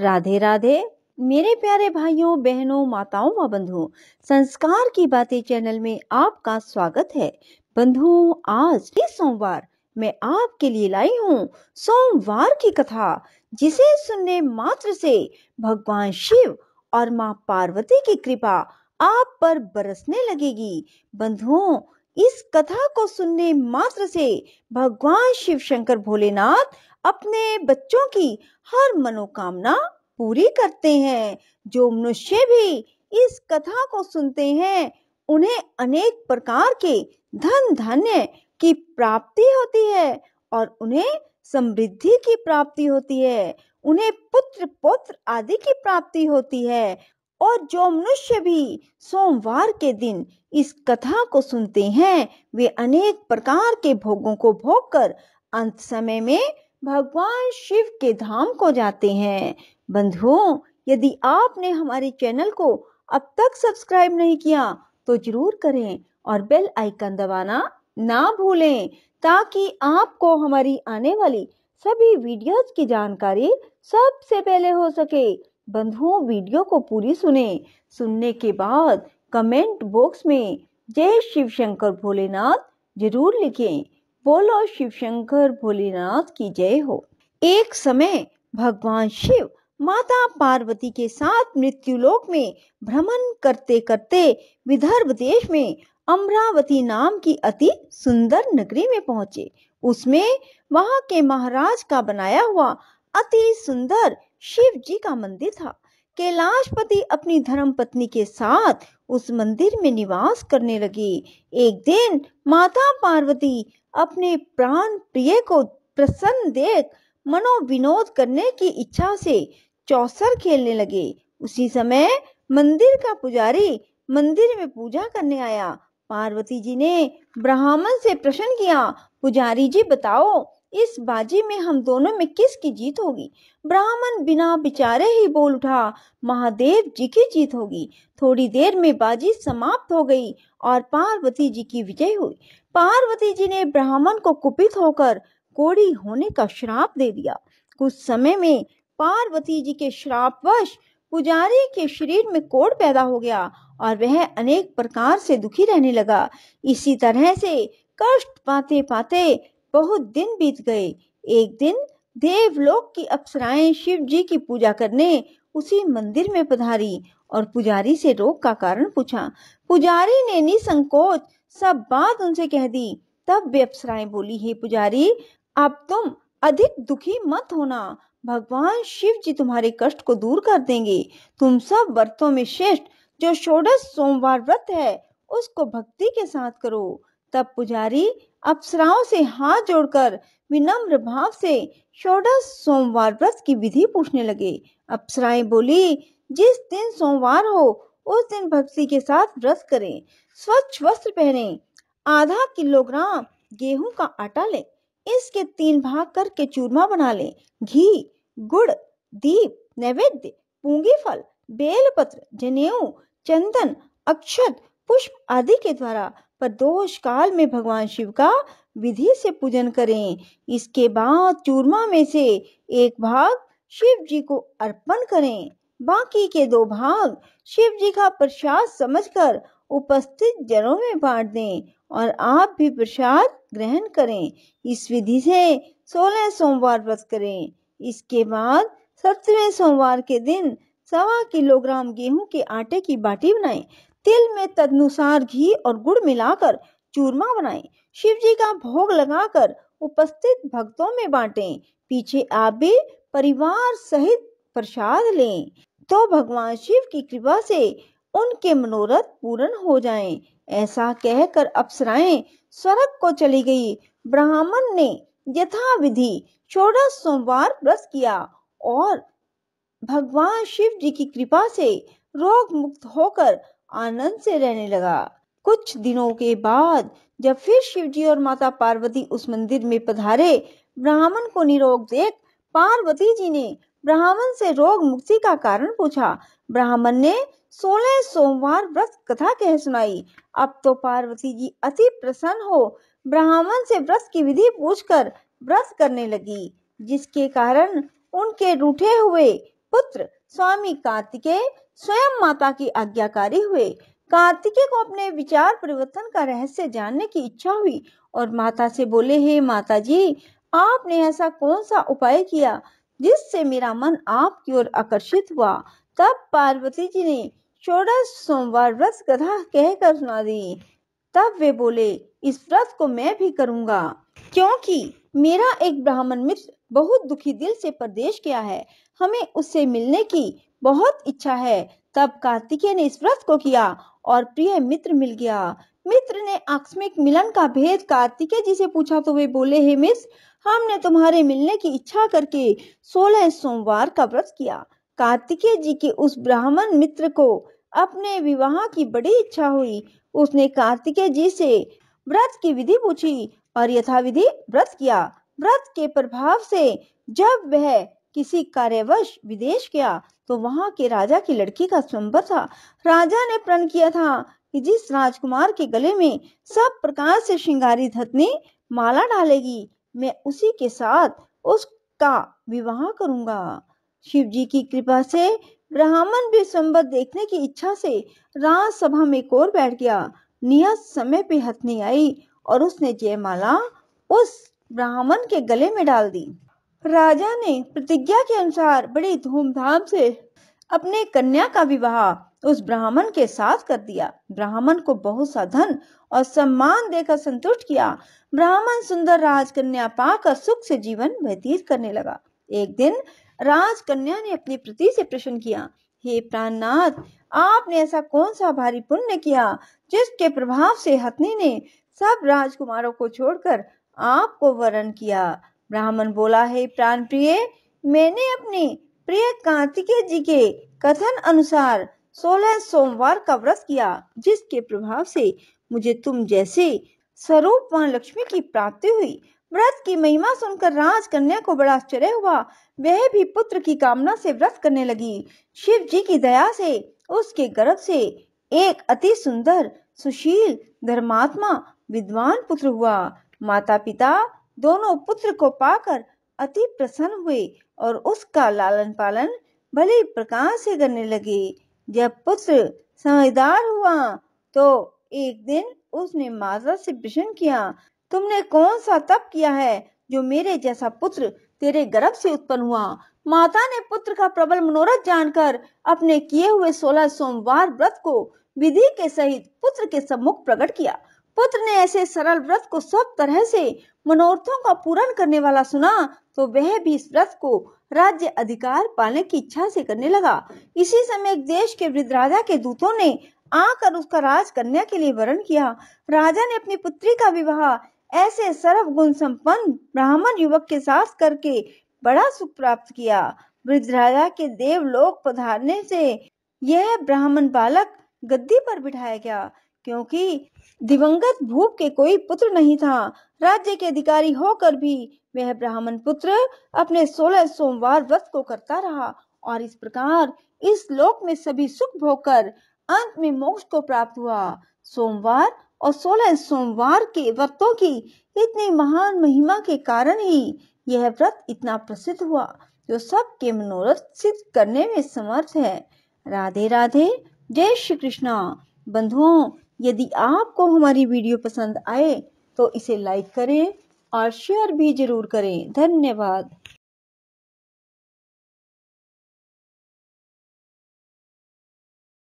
राधे राधे मेरे प्यारे भाइयों बहनों माताओं व बंधुओं संस्कार की बातें चैनल में आपका स्वागत है बंधुओं आज इस सोमवार मैं आपके लिए लाई हूँ सोमवार की कथा जिसे सुनने मात्र से भगवान शिव और माँ पार्वती की कृपा आप पर बरसने लगेगी बंधुओं इस कथा को सुनने मात्र से भगवान शिव शंकर भोलेनाथ अपने बच्चों की हर मनोकामना पूरी करते हैं जो मनुष्य भी इस कथा को सुनते हैं उन्हें अनेक प्रकार के धन धन्य की प्राप्ति होती है और उन्हें समृद्धि की प्राप्ति होती है उन्हें पुत्र पुत्र आदि की प्राप्ति होती है और जो मनुष्य भी सोमवार के दिन इस कथा को सुनते हैं वे अनेक प्रकार के भोगों को भोग कर अंत समय में भगवान शिव के धाम को जाते हैं बंधुओं यदि आपने हमारे चैनल को अब तक सब्सक्राइब नहीं किया तो जरूर करें और बेल आइकन दबाना ना भूलें ताकि आपको हमारी आने वाली सभी वीडियोस की जानकारी सबसे पहले हो सके बंधुओं वीडियो को पूरी सुने सुनने के बाद कमेंट बॉक्स में जय शिव शंकर भोलेनाथ जरूर लिखें बोलो शिव शंकर भोलेनाथ की जय हो एक समय भगवान शिव माता पार्वती के साथ मृत्युलोक में भ्रमण करते करते विदर्भ देश में अमरावती नाम की अति सुंदर नगरी में पहुंचे उसमें वहां के महाराज का बनाया हुआ अति सुंदर शिव जी का मंदिर था कैलाशपति अपनी धर्म पत्नी के साथ उस मंदिर में निवास करने लगे एक दिन माता पार्वती अपने प्राण प्रिय को प्रसन्न देख मनोविनोद करने की इच्छा से चौसर खेलने लगे उसी समय मंदिर का पुजारी मंदिर में पूजा करने आया पार्वती जी ने ब्राह्मण से प्रश्न किया पुजारी जी बताओ इस बाजी में हम दोनों में किसकी जीत होगी ब्राह्मण बिना बिचारे ही बोल उठा महादेव जी की जीत होगी थोड़ी देर में बाजी समाप्त हो गई और पार्वती जी की विजय हुई पार्वती जी ने ब्राह्मण को कुपित होकर कोड़ी होने का श्राप दे दिया कुछ समय में पार्वती जी के श्रापवश पुजारी के शरीर में कोड़ पैदा हो गया और वह अनेक प्रकार से दुखी रहने लगा इसी तरह से कष्ट पाते पाते बहुत दिन बीत गए एक दिन देवलोक की अप्सराएं शिव जी की पूजा करने उसी मंदिर में पधारी और पुजारी से रोग का कारण पूछा पुजारी ने निसंकोच सब बात उनसे कह दी तब वे अप्सराएं बोली हे पुजारी अब तुम अधिक दुखी मत होना भगवान शिव जी तुम्हारे कष्ट को दूर कर देंगे तुम सब व्रतों में श्रेष्ठ जो षोडश सोमवार व्रत है उसको भक्ति के साथ करो तब पुजारी अप्सराओं से हाथ जोड़कर विनम्र भाव से षोडश सोमवार व्रत की विधि पूछने लगे अप्सराएं बोली जिस दिन सोमवार हो उस दिन भक्ति के साथ व्रत करें स्वच्छ वस्त्र पहने आधा किलोग्राम गेहूं का आटा लें इसके तीन भाग करके चूरमा बना लें घी गुड़ दीप नैवेद्य पूंगी फल बेलपत्र जनेऊ चंदन अक्षत पुष्प आदि के द्वारा प्रदोष काल में भगवान शिव का विधि से पूजन करें इसके बाद चूरमा में से एक भाग शिव जी को अर्पण करें बाकी के दो भाग शिव जी का प्रसाद समझकर उपस्थित जनों में बांट दें और आप भी प्रसाद ग्रहण करें इस विधि से सोलह सोमवार व्रत करें इसके बाद सत्रवें सोमवार के दिन सवा किलोग्राम गेहूं के आटे की बाटी बनाएं तिल में तदनुसार घी और गुड़ मिलाकर चूरमा बनाएं शिव जी का भोग लगाकर उपस्थित भक्तों में बांटें पीछे भी परिवार सहित प्रसाद लें तो भगवान शिव की कृपा से उनके मनोरथ पूर्ण हो जाएं। ऐसा कहकर अप्सराएं स्वर्ग को चली गई ब्राह्मण ने यथाविधि चौदह सोमवार व्रत किया और भगवान शिव जी की कृपा से रोग मुक्त होकर आनंद से रहने लगा कुछ दिनों के बाद जब फिर शिव जी और माता पार्वती उस मंदिर में पधारे ब्राह्मण को निरोग देख पार्वती जी ने ब्राह्मण से रोग मुक्ति का कारण पूछा ब्राह्मण ने सोलह सोमवार व्रत कथा कह सुनाई अब तो पार्वती जी अति प्रसन्न हो ब्राह्मण से व्रत की विधि पूछकर व्रत करने लगी जिसके कारण उनके रूठे हुए पुत्र स्वामी कार्तिकेय स्वयं माता की आज्ञाकारी हुए कार्तिकेय को अपने विचार परिवर्तन का रहस्य जानने की इच्छा हुई और माता से बोले हे माता जी आपने ऐसा कौन सा उपाय किया जिससे मेरा मन आपकी ओर आकर्षित हुआ तब पार्वती जी ने षोडश सोमवार व्रत कथा कहकर सुना दी तब वे बोले इस व्रत को मैं भी करूंगा क्योंकि मेरा एक ब्राह्मण मित्र बहुत दुखी दिल से प्रदेश गया है हमें उससे मिलने की बहुत इच्छा है तब कार्तिकेय ने इस व्रत को किया और प्रिय मित्र मिल गया मित्र ने आकस्मिक मिलन का भेद कार्तिकेय जी से पूछा तो वे बोले हे मिस हमने तुम्हारे मिलने की इच्छा करके सोलह सोमवार का व्रत किया कार्तिकेय जी के उस ब्राह्मण मित्र को अपने विवाह की बड़ी इच्छा हुई उसने कार्तिकेय जी से व्रत की विधि पूछी और यथाविधि व्रत किया व्रत के प्रभाव से जब वह किसी कार्यवश विदेश गया तो वहां के राजा की लड़की का स्वयंवर था राजा ने प्रण किया था कि जिस राजकुमार के गले में सब प्रकार से श्रृंगारी धतनी माला डालेगी मैं उसी के साथ उसका विवाह करूंगा शिव जी की कृपा से ब्राह्मण भी स्वयंवर देखने की इच्छा से राजसभा में कोर बैठ गया नियत समय पे हथनी आई और उसने जयमाला उस ब्राह्मण के गले में डाल दी राजा ने प्रतिज्ञा के अनुसार बड़ी धूमधाम से अपने कन्या का विवाह उस ब्राह्मण के साथ कर दिया ब्राह्मण को बहुत सा धन और सम्मान देकर संतुष्ट किया ब्राह्मण सुंदर राजकन्या पाकर सुख से जीवन व्यतीत करने लगा एक दिन राजकन्या ने अपनी पति से प्रश्न किया हे प्राणनाथ आपने ऐसा कौन सा भारी पुण्य किया जिसके प्रभाव से हथनी ने सब राजकुमारों को छोड़कर आपको वरण किया ब्राह्मण बोला हे प्राण प्रिय मैंने अपने प्रिय कार्तिकेय जी के कथन अनुसार सोलह सोमवार का व्रत किया जिसके प्रभाव से मुझे तुम जैसे स्वरूप मां लक्ष्मी की प्राप्ति हुई व्रत की महिमा सुनकर राजकन्या को बड़ा आश्चर्य हुआ वह भी पुत्र की कामना से व्रत करने लगी शिव जी की दया से उसके गर्भ से एक अति सुंदर सुशील धर्मात्मा विद्वान पुत्र हुआ माता पिता दोनों पुत्र को पाकर अति प्रसन्न हुए और उसका लालन पालन भले प्रकार से करने लगे जब पुत्र समझदार हुआ तो एक दिन उसने माता से प्रश्न किया तुमने कौन सा तप किया है जो मेरे जैसा पुत्र तेरे गर्भ से उत्पन्न हुआ माता ने पुत्र का प्रबल मनोरथ जानकर अपने किए हुए सोलह सोमवार व्रत को विधि के सहित पुत्र के सम्मुख प्रकट किया पुत्र ने ऐसे सरल व्रत को सब तरह से मनोरथों का पूरण करने वाला सुना तो वह भी इस व्रत को राज्य अधिकार पाने की इच्छा से करने लगा इसी समय एक देश के वृद्ध राजा के दूतों ने आकर उसका राज कन्या के लिए वरण किया राजा ने अपनी पुत्री का विवाह ऐसे सर्व गुण संपन्न ब्राह्मण युवक के साथ करके बड़ा सुख प्राप्त किया वृद्ध राजा के देवलोक पधारने से यह ब्राह्मण बालक गद्दी पर बिठाया गया क्योंकि दिवंगत भूप के कोई पुत्र नहीं था राज्य के अधिकारी होकर भी वह ब्राह्मण पुत्र अपने सोलह सोमवार व्रत को करता रहा और इस प्रकार इस लोक में सभी सुख भोगकर अंत में मोक्ष को प्राप्त हुआ सोमवार और सोलह सोमवार के व्रतों की इतनी महान महिमा के कारण ही यह व्रत इतना प्रसिद्ध हुआ जो सबके मनोरथ सिद्ध करने में समर्थ है राधे राधे जय श्री कृष्णा बंधुओं यदि आपको हमारी वीडियो पसंद आए तो इसे लाइक करें और शेयर भी ज़रूर करें धन्यवाद